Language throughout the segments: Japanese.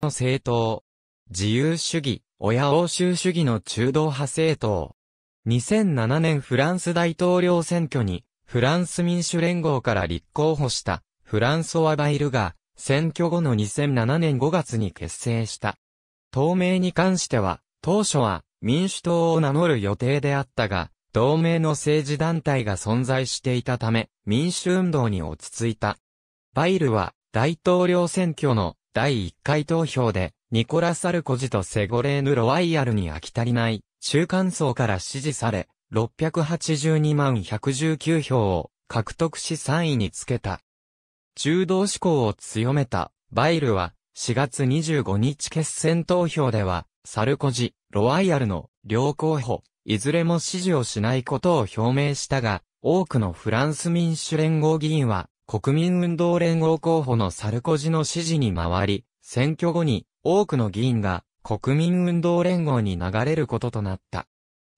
の政党。自由主義、親欧州主義の中道派政党。2007年フランス大統領選挙に、フランス民主連合から立候補した、フランソワ・バイルが、選挙後の2007年5月に結成した。党名に関しては、当初は民主党を名乗る予定であったが、同盟の政治団体が存在していたため、民主運動に落ち着いた。バイルは、大統領選挙の第1回投票で、ニコラ・サルコジとセゴレーヌ・ロワイヤルに飽き足りない、中間層から支持され、682万119票を獲得し3位につけた。中道志向を強めた、バイルは、4月25日決選投票では、サルコジ、ロワイヤルの両候補、いずれも支持をしないことを表明したが、多くのフランス民主連合議員は、国民運動連合候補のサルコジの支持に回り、選挙後に多くの議員が国民運動連合に流れることとなった。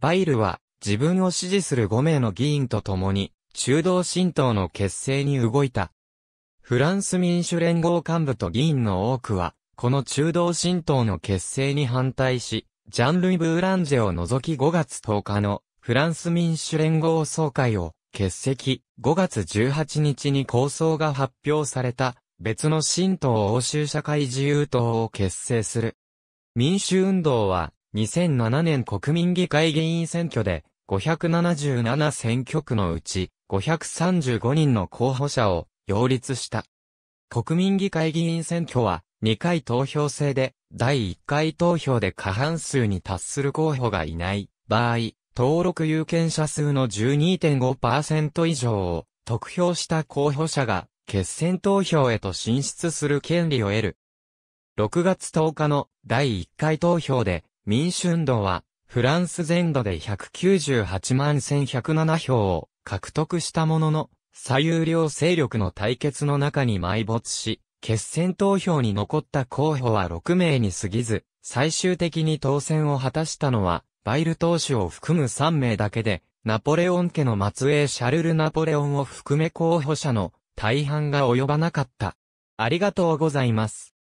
バイルは自分を支持する5名の議員と共に中道新党の結成に動いた。フランス民主連合幹部と議員の多くは、この中道新党の結成に反対し、ジャンルイ・ブーランジェを除き5月10日のフランス民主連合総会を欠席、5月18日に構想が発表された、別の新党欧州社会自由党を結成する。民主運動は、2007年国民議会議員選挙で、577選挙区のうち、535人の候補者を擁立した。国民議会議員選挙は、2回投票制で、第1回投票で過半数に達する候補がいない場合、登録有権者数の12.5%以上を得票した候補者が決選投票へと進出する権利を得る。6月10日の第1回投票で民主運動はフランス全土で198万1107票を獲得したものの左右両勢力の対決の中に埋没し、決選投票に残った候補は6名に過ぎず、最終的に当選を果たしたのは、バイル投手を含む3名だけで、ナポレオン家の末裔シャルル・ナポレオンを含め候補者の大半が及ばなかった。ありがとうございます。